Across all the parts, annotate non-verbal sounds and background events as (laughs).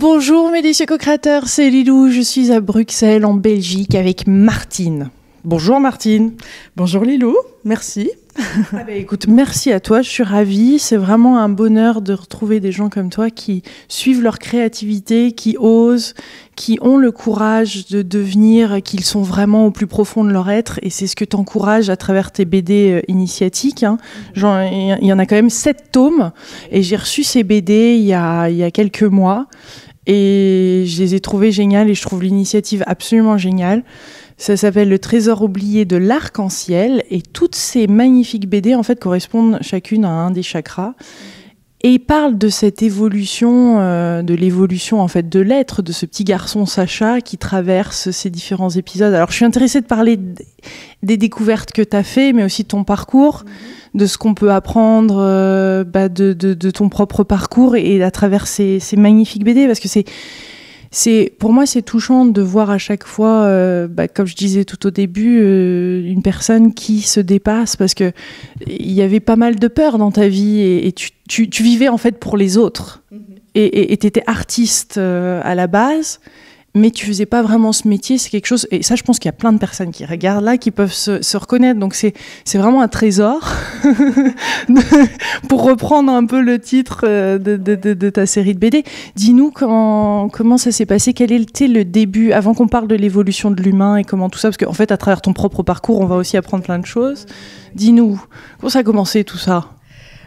Bonjour mes co-créateurs, c'est Lilou, je suis à Bruxelles en Belgique avec Martine. Bonjour Martine. Bonjour Lilou, merci. Ah bah écoute, merci à toi, je suis ravie. C'est vraiment un bonheur de retrouver des gens comme toi qui suivent leur créativité, qui osent, qui ont le courage de devenir qu'ils sont vraiment au plus profond de leur être. Et c'est ce que t'encourages à travers tes BD euh, initiatiques. Hein. Mm-hmm. il y en a quand même sept tomes. Et j'ai reçu ces BD il y il y a quelques mois. Et je les ai trouvés géniales et je trouve l'initiative absolument géniale. Ça s'appelle Le Trésor oublié de l'arc-en-ciel et toutes ces magnifiques BD en fait correspondent chacune à un des chakras. Et il parle de cette évolution, euh, de l'évolution en fait de l'être, de ce petit garçon Sacha qui traverse ces différents épisodes. Alors je suis intéressée de parler des découvertes que tu as fait, mais aussi de ton parcours, mm-hmm. de ce qu'on peut apprendre euh, bah, de, ton propre parcours et à travers ces, ces magnifiques BD, parce que c'est c'est pour moi c'est touchant de voir à chaque fois, euh, bah, comme je disais tout au début, euh, une personne qui se dépasse parce que il y avait pas mal de peur dans ta vie et, tu, vivais en fait pour les autres mhm. et tu étais artiste euh, à la base mais tu faisais pas vraiment ce métier. C'est quelque chose, et ça, je pense qu'il y a plein de personnes qui regardent là, qui peuvent se, reconnaître. Donc, c'est, c'est vraiment un trésor. (laughs) Pour reprendre un peu le titre euh, de, de, ta série de BD, dis-nous comment, comment ça s'est passé, quel était le début, avant qu'on parle de l'évolution de l'humain et comment tout ça, parce qu'en fait, à travers ton propre parcours, on va aussi apprendre plein de choses. Dis-nous, comment ça a commencé tout ça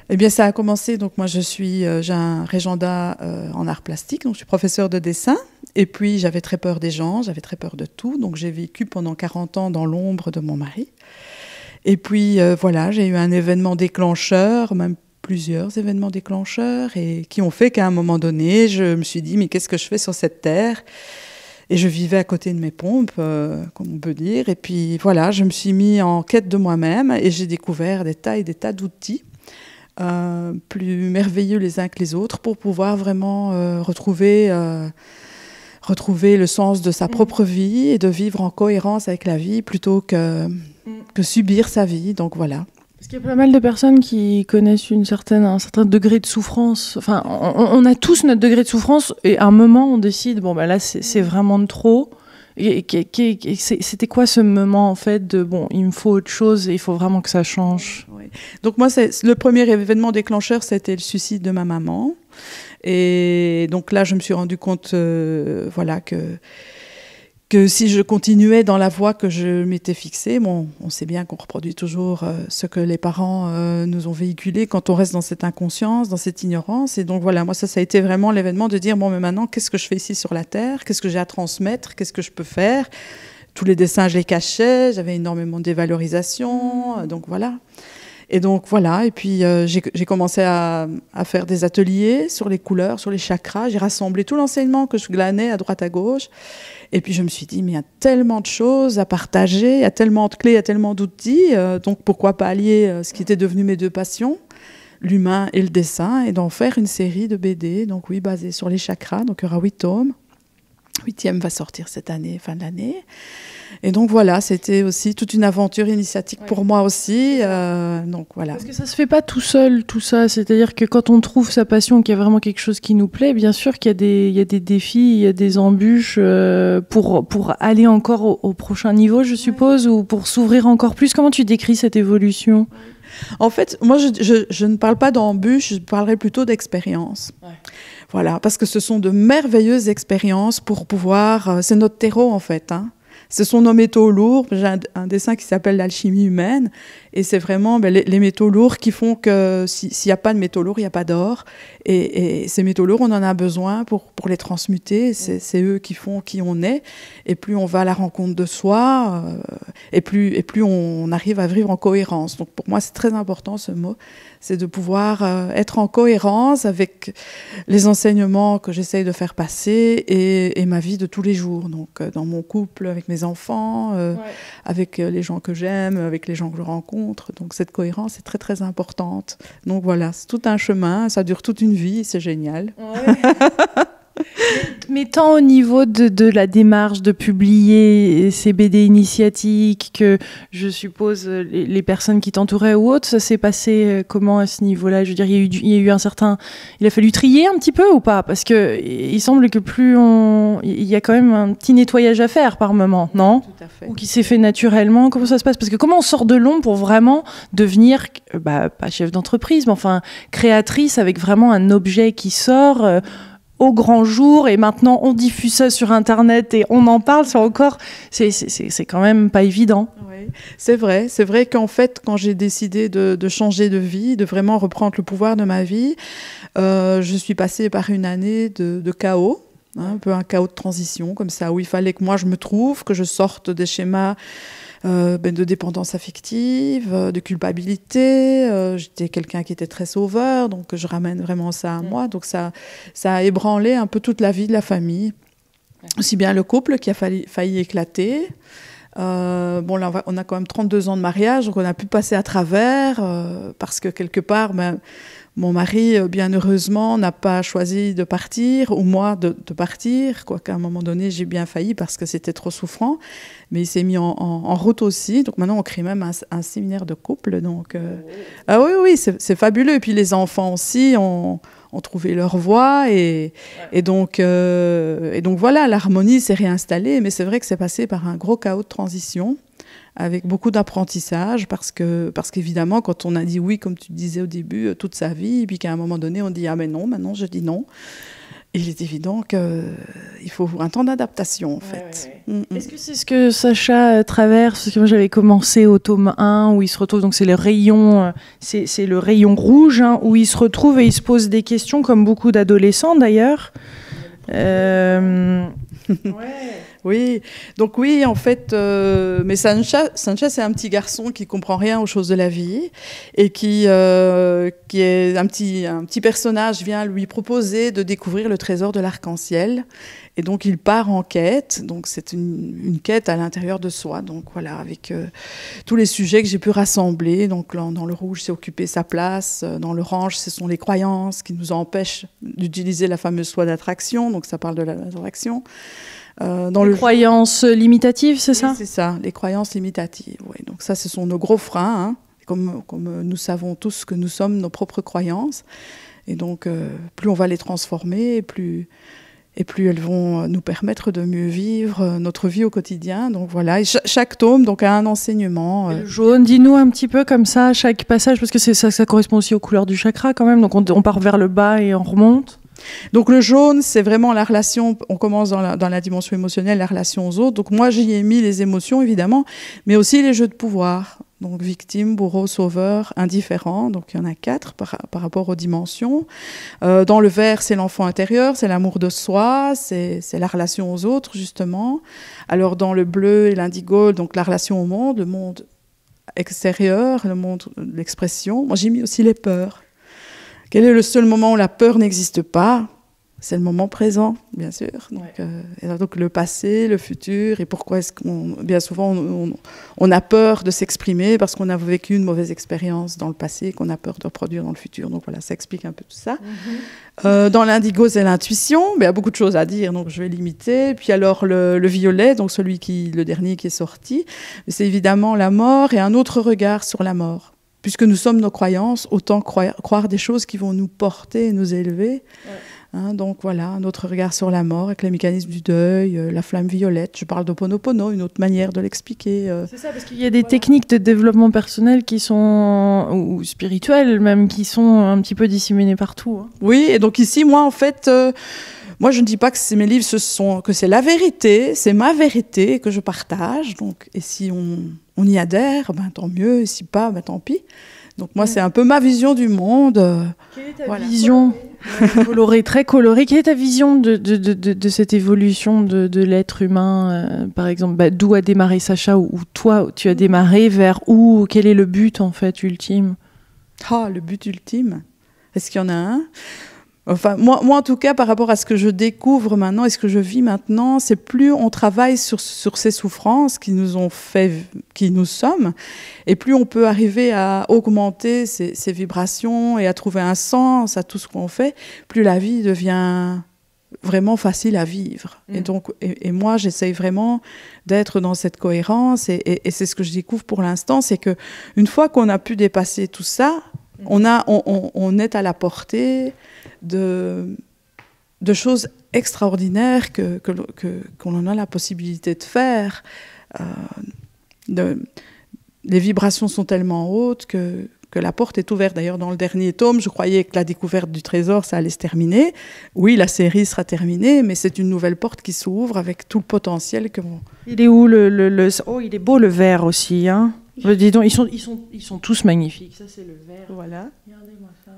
eh bien, ça a commencé. Donc, moi, je suis, euh, j'ai un régenda euh, en art plastique, donc je suis professeur de dessin. Et puis j'avais très peur des gens, j'avais très peur de tout, donc j'ai vécu pendant 40 ans dans l'ombre de mon mari. Et puis euh, voilà, j'ai eu un événement déclencheur, même plusieurs événements déclencheurs, et qui ont fait qu'à un moment donné, je me suis dit, mais qu'est-ce que je fais sur cette terre et je vivais à côté de mes pompes, euh, comme on peut dire. Et puis voilà, je me suis mis en quête de moi-même et j'ai découvert des tas et des tas d'outils, euh, plus merveilleux les uns que les autres, pour pouvoir vraiment retrouver retrouver le sens de sa mm. propre vie et de vivre en cohérence avec la vie plutôt que, mm. que subir sa vie. Donc voilà. Parce qu'il y a pas mal de personnes qui connaissent une certaine, un certain degré de souffrance. Enfin, on, a tous notre degré de souffrance et à un moment, on décide, bon, ben là, c'est mm. vraiment de trop. C'était quoi ce moment, en fait, de, bon, il me faut autre chose et il faut vraiment que ça change Donc moi, c'est le premier événement déclencheur, c'était le suicide de ma maman. Et donc là, je me suis rendu compte, euh, voilà, que si je continuais dans la voie que je m'étais fixée, on sait bien qu'on reproduit toujours euh, ce que les parents euh, nous ont véhiculé quand on reste dans cette inconscience, dans cette ignorance. Et donc voilà, moi ça, ça a été vraiment l'événement de dire bon, mais maintenant, qu'est-ce que je fais ici sur la terre Qu'est-ce que j'ai à transmettre Qu'est-ce que je peux faire Tous les dessins, je les cachais. J'avais énormément de dévalorisation. donc voilà. Et donc voilà, et puis euh, j'ai commencé à, faire des ateliers sur les couleurs, sur les chakras. J'ai rassemblé tout l'enseignement que je glanais à droite à gauche. Et puis je me suis dit, mais il y a tellement de choses à partager, il y a tellement de clés, il y a tellement d'outils. Euh, donc pourquoi pas allier euh, ce qui était devenu mes deux passions, l'humain et le dessin, et d'en faire une série de BD, donc oui, basée sur les chakras. Donc il y aura huit tomes. Huitième va sortir cette année, fin de l'année. Et donc voilà, c'était aussi toute une aventure initiatique pour moi aussi. Euh, donc voilà. Parce que ça se fait pas tout seul, tout ça. C'est-à-dire que quand on trouve sa passion, qu'il y a vraiment quelque chose qui nous plaît, bien sûr qu'il y, a des défis, il y a des embûches euh, pour, pour aller encore au, prochain niveau, je suppose, ou pour s'ouvrir encore plus. Comment tu décris cette évolution en fait, moi, je, ne parle pas d'embûches, je parlerai plutôt d'expérience. Voilà, parce que ce sont de merveilleuses expériences pour pouvoir. Euh, c'est notre terreau, en fait. Hein. Ce sont nos métaux lourds. J'ai un, dessin qui s'appelle l'alchimie humaine. Et c'est vraiment ben, les, métaux lourds qui font que s'il n'y a pas de métaux lourds, il n'y a pas d'or. Et, ces métaux lourds, on en a besoin pour, les transmuter. C'est eux qui font qui on est. Et plus on va à la rencontre de soi, euh, et, plus, on arrive à vivre en cohérence. Donc pour moi, c'est très important ce mot c'est de pouvoir euh, être en cohérence avec les enseignements que j'essaye de faire passer et, ma vie de tous les jours. Donc, euh, dans mon couple, avec mes enfants, euh, avec les gens que j'aime, avec les gens que je rencontre. Donc, cette cohérence est très, très importante. Donc, voilà, c'est tout un chemin, ça dure toute une vie, c'est génial. (laughs) Mais tant au niveau de, la démarche de publier ces BD initiatiques que je suppose les, personnes qui t'entouraient ou autres, ça s'est passé euh, comment à ce niveau-là Je veux dire, il y, a eu, un certain, il a fallu trier un petit peu ou pas Parce que il semble que plus on, il y a quand même un petit nettoyage à faire par moment, non Tout à fait. Ou qui s'est fait naturellement Comment ça se passe Parce que comment on sort de l'ombre pour vraiment devenir, euh, bah, pas chef d'entreprise, mais enfin créatrice avec vraiment un objet qui sort euh, grand jour et maintenant on diffuse ça sur Internet et on en parle, c'est encore, c'est quand même pas évident. c'est vrai, c'est vrai qu'en fait, quand j'ai décidé de, changer de vie, de vraiment reprendre le pouvoir de ma vie, euh, je suis passée par une année de, chaos. Hein, un peu un chaos de transition comme ça, où il fallait que moi je me trouve, que je sorte des schémas euh, ben, de dépendance affective, euh, de culpabilité. Euh, j'étais quelqu'un qui était très sauveur, donc je ramène vraiment ça à mm. moi. Donc ça, ça a ébranlé un peu toute la vie de la famille. Aussi bien le couple qui a failli, failli éclater. bon, là, on, a quand même 32 ans de mariage, donc on a pu passer à travers, parce que quelque part, ben, mon mari, euh, bien heureusement, n'a pas choisi de partir, ou moi de, partir, quoique un moment donné, j'ai bien failli parce que c'était trop souffrant, mais il s'est mis en, route aussi. Donc maintenant, on crée même un, séminaire de couple. Donc, euh, oh. Ah oui, oui, c'est fabuleux. Et puis les enfants aussi ont, trouvé leur voie. Euh, et donc voilà, l'harmonie s'est réinstallée, mais c'est vrai que c'est passé par un gros chaos de transition avec beaucoup d'apprentissage, parce que parce qu'évidemment, quand on a dit oui, comme tu disais au début, euh, toute sa vie, et puis qu'à un moment donné, on dit ah mais non, maintenant je dis non. Il est évident qu'il euh, faut un temps d'adaptation, en fait. Mm, mm. Est-ce que c'est ce que Sacha euh, traverse Parce que moi, j'avais commencé au tome 1, où il se retrouve, donc c'est le rayon, c'est le rayon rouge, hein, où il se retrouve et il se pose des questions, comme beaucoup d'adolescents d'ailleurs. ouais. (laughs) Oui, donc oui, en fait, euh, mais Sancha, Sancha c'est un petit garçon qui comprend rien aux choses de la vie et qui, euh, qui est un petit, un petit personnage vient lui proposer de découvrir le trésor de l'arc-en-ciel et donc il part en quête. Donc c'est une, une, quête à l'intérieur de soi. Donc voilà, avec euh, tous les sujets que j'ai pu rassembler. Donc dans le rouge, c'est occuper sa place. Euh, dans l'orange, ce sont les croyances qui nous empêchent d'utiliser la fameuse soie d'attraction. Donc ça parle de l'attraction. Euh, dans les croyances limitatives, c'est oui, ça C'est ça, les croyances limitatives. Donc ça, ce sont nos gros freins, hein, comme, nous savons tous que nous sommes nos propres croyances. Et donc, euh, plus on va les transformer, plus, et plus elles vont nous permettre de mieux vivre euh, notre vie au quotidien. Donc voilà, chaque tome donc a un enseignement. Jaune, dis-nous un petit peu comme ça chaque passage, parce que ça, correspond aussi aux couleurs du chakra quand même. Donc on part vers le bas et on remonte. Donc le jaune, c'est vraiment la relation, on commence dans la, dimension émotionnelle, la relation aux autres. Donc moi, j'y ai mis les émotions, évidemment, mais aussi les jeux de pouvoir. Donc victime, bourreau, sauveur, indifférent. Donc il y en a quatre par, rapport aux dimensions. Euh, dans le vert, c'est l'enfant intérieur, c'est l'amour de soi, c'est la relation aux autres, justement. Alors dans le bleu et l'indigo, donc la relation au monde, le monde extérieur, le monde, l'expression. Moi, j'ai mis aussi les peurs quel est le seul moment où la peur n'existe pas C'est le moment présent, bien sûr. Donc, euh, le passé, le futur, et pourquoi est-ce qu'on, bien souvent, on, a peur de s'exprimer parce qu'on a vécu une mauvaise expérience dans le passé et qu'on a peur de reproduire dans le futur. Donc voilà, ça explique un peu tout ça. Mm-hmm. Euh, dans l'indigo, c'est l'intuition, mais il y a beaucoup de choses à dire, donc je vais limiter. Puis alors le, le violet, donc celui qui, le dernier qui est sorti, c'est évidemment la mort et un autre regard sur la mort puisque nous sommes nos croyances, autant croire, des choses qui vont nous porter et nous élever. Hein, donc voilà, notre regard sur la mort avec les mécanismes du deuil, euh, la flamme violette. Je parle d'Oponopono, une autre manière de l'expliquer. Euh. C'est ça, parce qu'il y a des techniques de développement personnel qui sont, ou spirituelles même, qui sont un petit peu disséminées partout. Hein. Oui, et donc ici, moi, en fait, euh, moi, je ne dis pas que c'est mes livres, ce sont, que c'est la vérité, c'est ma vérité que je partage. Donc, et si on, y adhère, ben, tant mieux. Et si pas, ben, tant pis. Donc moi, c'est un peu ma vision du monde. Euh, Quelle est ta vision (laughs) colorée, très colorée Quelle est ta vision de, de, cette évolution de, l'être humain, euh, par exemple bah, D'où a démarré Sacha ou, toi, tu as démarré Vers où Quel est le but, en fait, ultime Ah, le but ultime Est-ce qu'il y en a un Enfin, moi, en tout cas, par rapport à ce que je découvre maintenant et ce que je vis maintenant, c'est plus on travaille sur, ces souffrances qui nous ont fait, qui nous sommes, et plus on peut arriver à augmenter ces, vibrations et à trouver un sens à tout ce qu'on fait, plus la vie devient vraiment facile à vivre. Et mm. donc, et, moi, j'essaye vraiment d'être dans cette cohérence, et, et c'est ce que je découvre pour l'instant, c'est que une fois qu'on a pu dépasser tout ça, Mm-hmm. On, on, est à la portée de, choses extraordinaires que, que, qu'on a la possibilité de faire. Euh, les vibrations sont tellement hautes que, la porte est ouverte. D'ailleurs, dans le dernier tome, je croyais que la découverte du trésor, ça allait se terminer. Oui, la série sera terminée, mais c'est une nouvelle porte qui s'ouvre avec tout le potentiel que... Il est où le... Oh, il est beau le vert aussi, hein ils sont, ils, sont, ils sont tous magnifiques. Ça, c'est le vert. Voilà. Regardez-moi ça.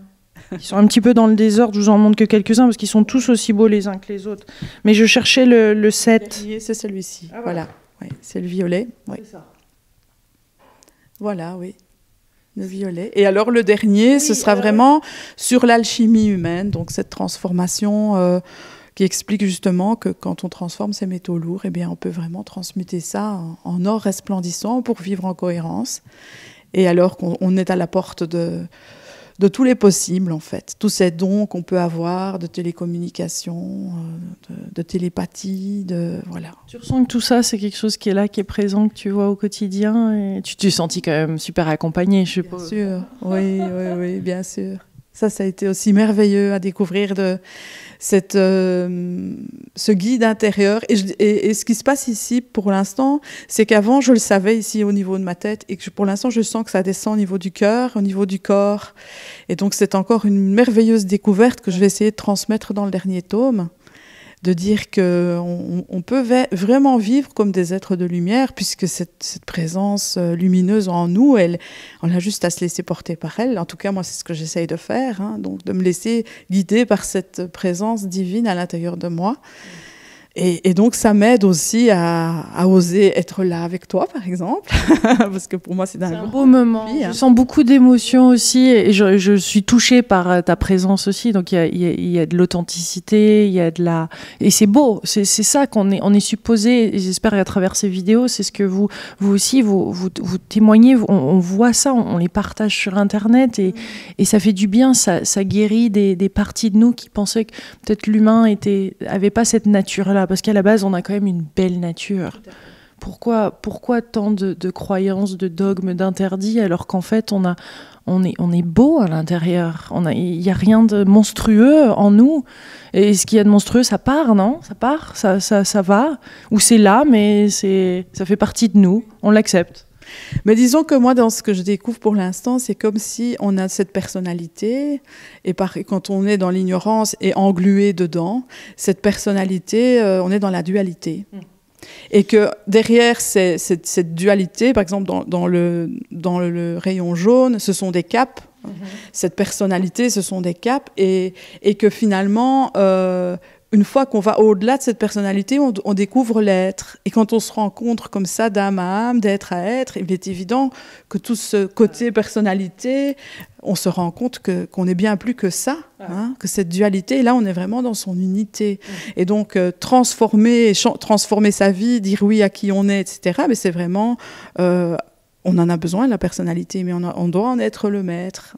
Ils sont un petit peu dans le désordre, je vous en montre que quelques-uns parce qu'ils sont tous aussi beaux les uns que les autres. Mais je cherchais le, le 7. C'est celui-ci. Ah, voilà. c'est le violet. C'est ça. Voilà, oui. Le violet. Et alors le dernier, ce sera vraiment sur l'alchimie humaine, donc cette transformation. Euh, qui explique justement que quand on transforme ces métaux lourds, et eh bien, on peut vraiment transmuter ça en, or resplendissant pour vivre en cohérence. Et alors qu'on est à la porte de, de tous les possibles, en fait. Tous ces dons qu'on peut avoir de télécommunication, euh, de, télépathie, de. Voilà. Tu ressens que tout ça, c'est quelque chose qui est là, qui est présent, que tu vois au quotidien. Et tu te sentis quand même super accompagnée, je suppose. Bien sûr, oui, oui, oui, bien sûr. Ça, ça a été aussi merveilleux à découvrir de cette, euh, ce guide intérieur. Et, ce qui se passe ici, pour l'instant, c'est qu'avant, je le savais ici au niveau de ma tête et que pour l'instant, je sens que ça descend au niveau du cœur, au niveau du corps. Et donc, c'est encore une merveilleuse découverte que je vais essayer de transmettre dans le dernier tome de dire qu'on on peut vraiment vivre comme des êtres de lumière, puisque cette, présence euh, lumineuse en nous, elle, on a juste à se laisser porter par elle. En tout cas, moi, c'est ce que j'essaye de faire, hein, donc de me laisser guider par cette présence divine à l'intérieur de moi. Et, donc, ça m'aide aussi à, oser être là avec toi, par exemple, (laughs) parce que pour moi, c'est un, beau moment. Hein. Je sens beaucoup d'émotions aussi, et je, suis touchée par euh, ta présence aussi. Donc, il y a, de l'authenticité, il y a de la, et c'est beau. C'est ça qu'on est, on est supposé. j'espère à travers ces vidéos, c'est ce que vous, vous aussi, vous, vous, témoignez. On, voit ça, on, les partage sur Internet, et, mm. ça fait du bien. Ça, guérit des, des parties de nous qui pensaient que peut-être l'humain était, avait pas cette nature là parce qu'à la base, on a quand même une belle nature. Pourquoi, pourquoi tant de, croyances, de dogmes, d'interdits, alors qu'en fait, on, a, on, est, on est beau à l'intérieur Il n'y a, rien de monstrueux en nous. Et ce qu'il y a de monstrueux, ça part, non Ça part, ça, ça, ça va. Ou c'est là, mais ça fait partie de nous. On l'accepte. Mais disons que moi, dans ce que je découvre pour l'instant, c'est comme si on a cette personnalité, et par, quand on est dans l'ignorance et englué dedans, cette personnalité, euh, on est dans la dualité. Et que derrière cette, dualité, par exemple dans, le, rayon jaune, ce sont des caps, mhm. cette personnalité, ce sont des caps, et, et que finalement, euh, une fois qu'on va au-delà de cette personnalité, on, découvre l'être. Et quand on se rencontre comme ça d'âme à âme, d'être à être, il est évident que tout ce côté personnalité, on se rend compte qu'on est bien plus que ça, hein, que cette dualité. là, on est vraiment dans son unité. Mm. Et donc euh, transformer, transformer sa vie, dire oui à qui on est, etc. Mais c'est vraiment, euh, on en a besoin la personnalité, mais on doit en être le maître.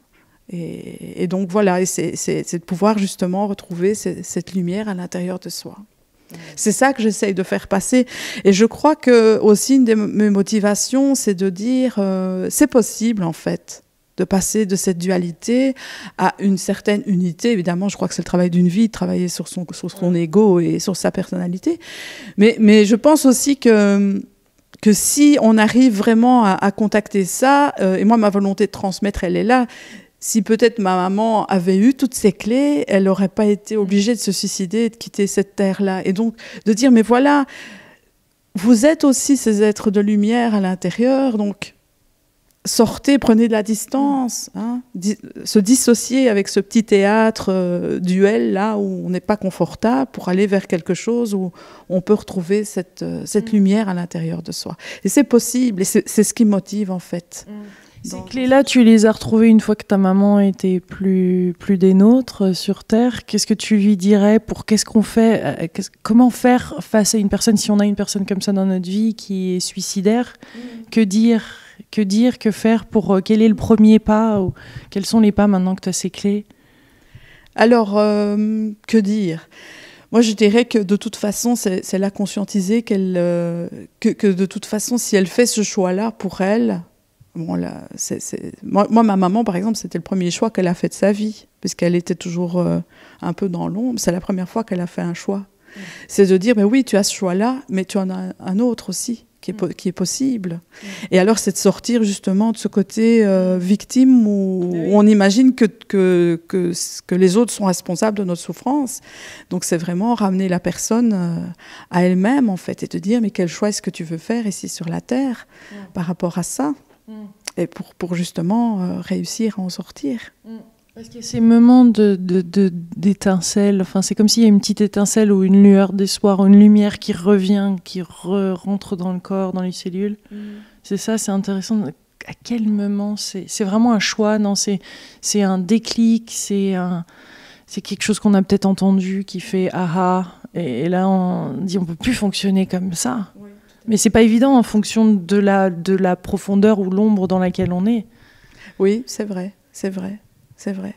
Et, donc voilà, c'est de pouvoir justement retrouver cette lumière à l'intérieur de soi. Mm. C'est ça que j'essaye de faire passer. Et je crois que aussi une de mes motivations, c'est de dire euh, c'est possible en fait de passer de cette dualité à une certaine unité. Évidemment, je crois que c'est le travail d'une vie, travailler sur son, son ego et sur sa personnalité. Mais, mais je pense aussi que que si on arrive vraiment à, contacter ça, euh, et moi ma volonté de transmettre, elle est là, si peut-être ma maman avait eu toutes ces clés, elle n'aurait pas été obligée de se suicider et de quitter cette terre-là. Et donc de dire, mais voilà, vous êtes aussi ces êtres de lumière à l'intérieur, donc sortez, prenez de la distance, hein. se dissocier avec ce petit théâtre euh, duel là où on n'est pas confortable pour aller vers quelque chose où on peut retrouver cette, euh, mm. lumière à l'intérieur de soi. Et c'est possible, et c'est ce qui motive en fait. Mm. Ces clés-là, tu les as retrouvées une fois que ta maman était plus, plus des nôtres euh, sur Terre. Qu'est-ce que tu lui dirais pour qu'est-ce qu'on fait euh, euh, Comment faire face à une personne si on a une personne comme ça dans notre vie qui est suicidaire mm. Que dire Que dire Que faire pour Quel est le premier pas ou, Quels sont les pas maintenant que tu as ces clés Alors, que dire moi, je dirais que de toute façon, c'est la conscientiser qu'elle, que de toute façon, si elle fait ce choix-là pour elle, là, Moi, ma maman, par exemple, c'était le premier choix qu'elle a fait de sa vie, puisqu'elle était toujours euh, un peu dans l'ombre. C'est la première fois qu'elle a fait un choix. Mm. C'est de dire, mais oui, tu as ce choix-là, mais tu en as un autre aussi qui est, mm. possible. Mm. Et alors, c'est de sortir justement de ce côté euh, victime où, ah on imagine que, que, les autres sont responsables de notre souffrance. Donc, c'est vraiment ramener la personne euh, à elle-même, en fait, et te dire, mais quel choix est-ce que tu veux faire ici sur la Terre par rapport à ça et pour, pour justement euh, réussir à en sortir. Parce que ces moments d'étincelle, de, enfin, c'est comme s'il y a une petite étincelle ou une lueur d'espoir, une lumière qui revient, qui rentre dans le corps, dans les cellules. Mm. C'est ça, c'est intéressant. À quel moment C'est vraiment un choix, non C'est un déclic, c'est un c'est quelque chose qu'on a peut-être entendu qui fait aha ah, et, et là on dit on peut plus fonctionner comme ça mais c'est pas évident en fonction de la, de la profondeur ou l'ombre dans laquelle on est. Oui, c'est vrai, c'est vrai, c'est vrai.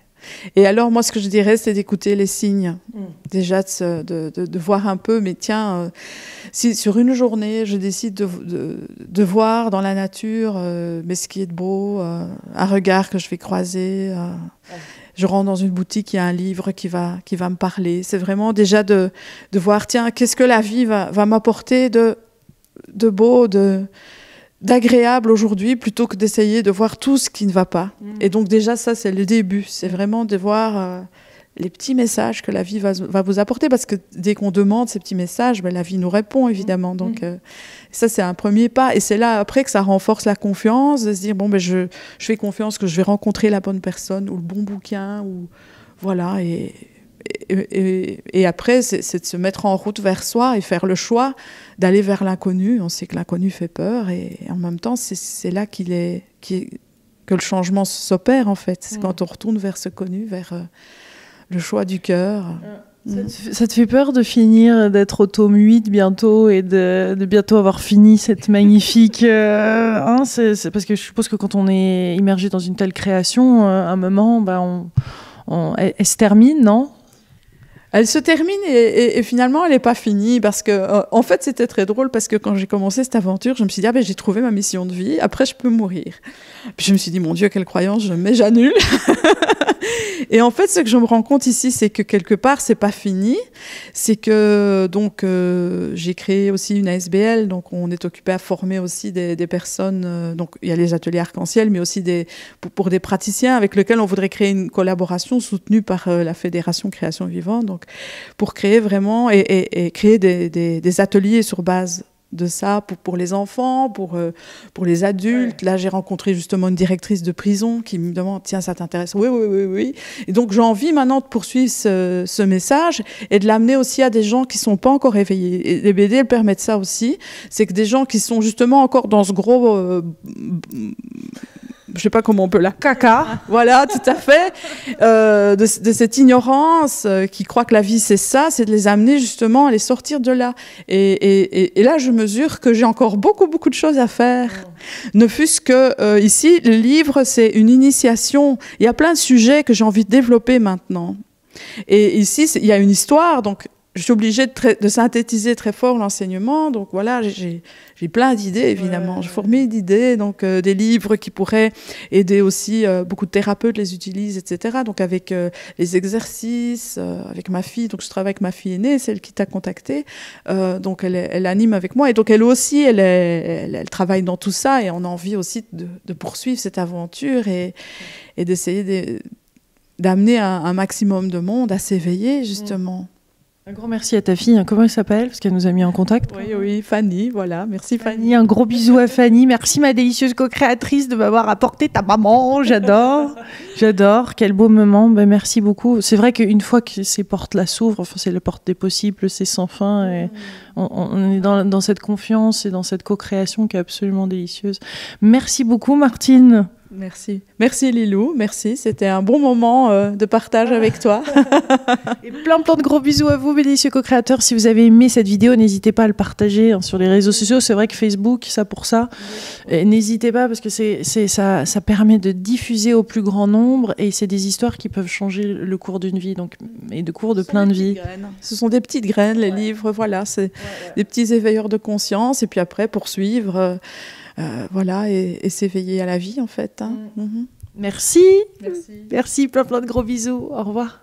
Et alors, moi, ce que je dirais, c'est d'écouter les signes. Mm. Déjà, de, de, voir un peu, mais tiens, euh, si sur une journée, je décide de, de voir dans la nature, euh, mais ce qui est beau, euh, un regard que je vais croiser, je rentre dans une boutique, il y a un livre qui va, qui va me parler. C'est vraiment déjà de, voir, tiens, qu'est-ce que la vie va, va m'apporter de de beau, de d'agréable aujourd'hui plutôt que d'essayer de voir tout ce qui ne va pas. Mm. Et donc déjà ça c'est le début, c'est vraiment de voir euh, les petits messages que la vie va, vous apporter parce que dès qu'on demande ces petits messages, ben, la vie nous répond évidemment. Mm. Donc mm. Euh, ça c'est un premier pas et c'est là après que ça renforce la confiance, de se dire bon ben je, je fais confiance que je vais rencontrer la bonne personne ou le bon bouquin ou voilà et et, après, c'est de se mettre en route vers soi et faire le choix d'aller vers l'inconnu. On sait que l'inconnu fait peur et en même temps, c'est là qu'il est, que le changement s'opère en fait. C'est mm. quand on retourne vers ce connu, vers euh, le choix du cœur. Mm. Mm. Ça te, fait peur de finir, d'être au tome 8 bientôt et de, bientôt avoir fini cette magnifique. Euh, hein, parce que je suppose que quand on est immergé dans une telle création, euh, à un moment, bah, on, elle, se termine, non elle se termine et, et, finalement elle n'est pas finie parce que euh, en fait c'était très drôle parce que quand j'ai commencé cette aventure je me suis dit ah ben j'ai trouvé ma mission de vie après je peux mourir je me suis dit mon dieu quelle croyance je mets j'annule (laughs) et en fait ce que je me rends compte ici c'est que quelque part c'est pas fini c'est que donc euh, j'ai créé aussi une ASBL donc on est occupé à former aussi des, des personnes euh, donc il y a les ateliers arc-en-ciel mais aussi des pour, des praticiens avec lesquels on voudrait créer une collaboration soutenue par la fédération création vivante donc pour créer vraiment et, créer des, ateliers sur base de ça pour, les enfants, pour, euh, pour les adultes. Là, j'ai rencontré justement une directrice de prison qui me demande Tiens, ça t'intéresse Oui, oui, oui, oui. Et donc, j'ai envie maintenant de poursuivre ce, message et de l'amener aussi à des gens qui ne sont pas encore éveillés. Et les BD elles permettent ça aussi. C'est que des gens qui sont justement encore dans ce gros. Euh, je sais pas comment on peut la caca, voilà, tout à fait, euh, de, cette ignorance euh, qui croit que la vie c'est ça, c'est de les amener justement à les sortir de là. Et, là, je mesure que j'ai encore beaucoup, beaucoup de choses à faire. Ne fût-ce que euh, ici, le livre, c'est une initiation. Il y a plein de sujets que j'ai envie de développer maintenant. Et ici, il y a une histoire, donc je suis obligée de, synthétiser très fort l'enseignement. Donc voilà, j'ai plein d'idées, évidemment. Je fourmille d'idées, donc euh, des livres qui pourraient aider aussi. Euh, beaucoup de thérapeutes les utilisent, etc. Donc avec euh, les exercices, avec ma fille. Donc je travaille avec ma fille aînée, celle qui t'a contactée. donc elle, elle, anime avec moi. Et donc elle aussi, elle, elle, travaille dans tout ça. Et on a envie aussi de, poursuivre cette aventure et, et d'essayer d'amener un, un, maximum de monde à s'éveiller, mm. justement. Un grand merci à ta fille. Hein, comment elle s'appelle Parce qu'elle nous a mis en contact. Oui, oui, Fanny. Voilà. Merci, Fanny. Un gros bisou à Fanny. Merci, ma délicieuse co-créatrice, de m'avoir apporté ta maman. J'adore. (laughs) J'adore. Quel beau moment. Ben, merci beaucoup. C'est vrai qu'une fois que ces portes-là s'ouvrent, enfin, c'est la porte des possibles, c'est sans fin. Et mm. on, est dans cette confiance et dans cette co-création qui est absolument délicieuse. Merci beaucoup, Martine. Merci. Merci Lilou, merci. C'était un bon moment euh, de partage avec toi. (laughs) Et plein plein de gros bisous à vous, bélicieux co-créateurs. Si vous avez aimé cette vidéo, n'hésitez pas à le partager hein, sur les réseaux sociaux. C'est vrai que Facebook, ça pour ça. N'hésitez pas parce que c'est, ça, ça permet de diffuser au plus grand nombre et c'est des histoires qui peuvent changer le cours d'une vie donc, et de cours de plein de vies. Ce sont des petites graines, les livres, voilà. C'est des petits éveilleurs de conscience et puis après poursuivre. Euh, euh, voilà, et, s'éveiller à la vie en fait. Hein. Mm. Mhm. Merci. Merci. Merci, plein plein de gros bisous. Au revoir.